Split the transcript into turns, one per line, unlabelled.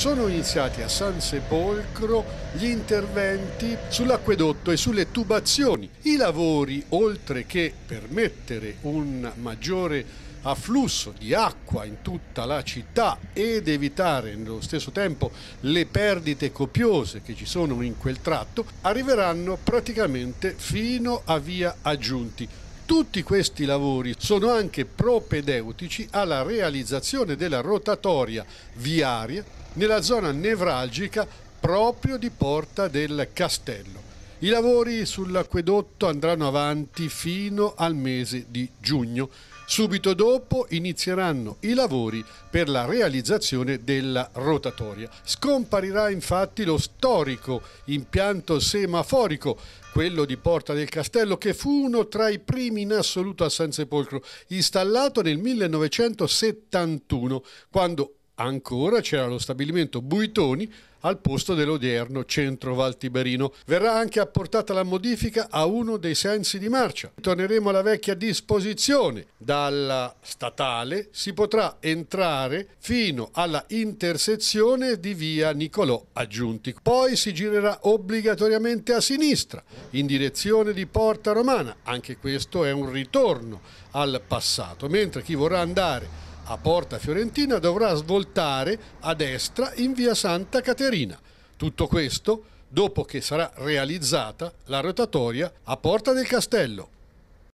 sono iniziati a San Sepolcro gli interventi sull'acquedotto e sulle tubazioni. I lavori, oltre che permettere un maggiore afflusso di acqua in tutta la città ed evitare nello stesso tempo le perdite copiose che ci sono in quel tratto, arriveranno praticamente fino a via Aggiunti tutti questi lavori sono anche propedeutici alla realizzazione della rotatoria viaria nella zona nevralgica proprio di Porta del Castello. I lavori sull'acquedotto andranno avanti fino al mese di giugno. Subito dopo inizieranno i lavori per la realizzazione della rotatoria. Scomparirà infatti lo storico impianto semaforico, quello di Porta del Castello, che fu uno tra i primi in assoluto a San Sepolcro, installato nel 1971, quando Ancora c'era lo stabilimento Buitoni al posto dell'odierno centro Valtiberino. Verrà anche apportata la modifica a uno dei sensi di marcia. Torneremo alla vecchia disposizione. Dalla statale si potrà entrare fino alla intersezione di via Nicolò Aggiunti. Poi si girerà obbligatoriamente a sinistra, in direzione di Porta Romana. Anche questo è un ritorno al passato, mentre chi vorrà andare a Porta Fiorentina dovrà svoltare a destra in via Santa Caterina. Tutto questo dopo che sarà realizzata la rotatoria a Porta del Castello.